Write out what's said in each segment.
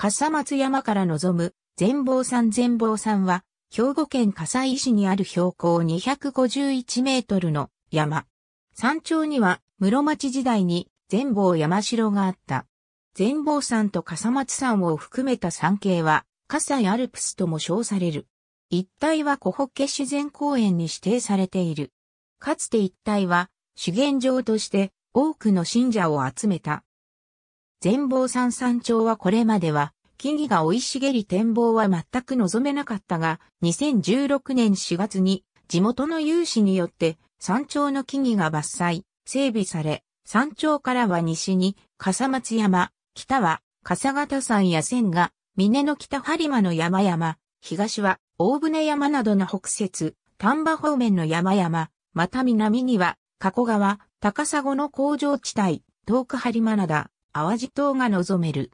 笠松山から望む全貌山全貌山は、兵庫県笠井市にある標高251メートルの山。山頂には室町時代に全貌山城があった。全貌山と笠松山を含めた山系は、笠井アルプスとも称される。一帯は小北家自然公園に指定されている。かつて一帯は、修験場として多くの信者を集めた全貌山山頂はこれまでは、木々が生い茂り展望は全く望めなかったが、2016年4月に地元の有志によって山頂の木々が伐採、整備され、山頂からは西に笠松山、北は笠形山や千賀、峰の北播磨の山々、東は大船山などの北節、丹波方面の山々、また南には加古川、高砂の工場地帯、遠く播磨灘、淡路島が望める。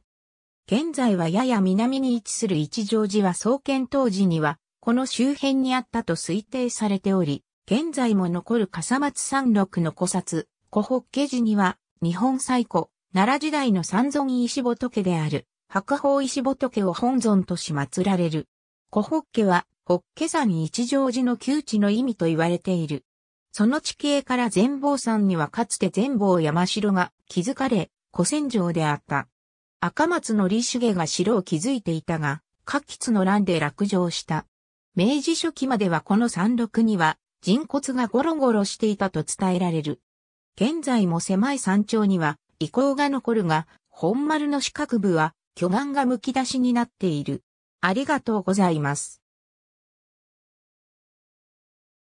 現在はやや南に位置する一乗寺は創建当時には、この周辺にあったと推定されており、現在も残る笠松山麓の古刹、古北家寺には、日本最古、奈良時代の三尊石仏である、白鳳石仏を本尊とし祀られる。古北家は、北家山一乗寺の旧地の意味と言われている。その地形から全貌山にはかつて全貌山城が築かれ、古戦場であった。赤松の利家が城を築いていたが、各吉の乱で落城した。明治初期まではこの山麓には人骨がゴロゴロしていたと伝えられる。現在も狭い山頂には遺構が残るが、本丸の四角部は巨岩がむき出しになっている。ありがとうございます。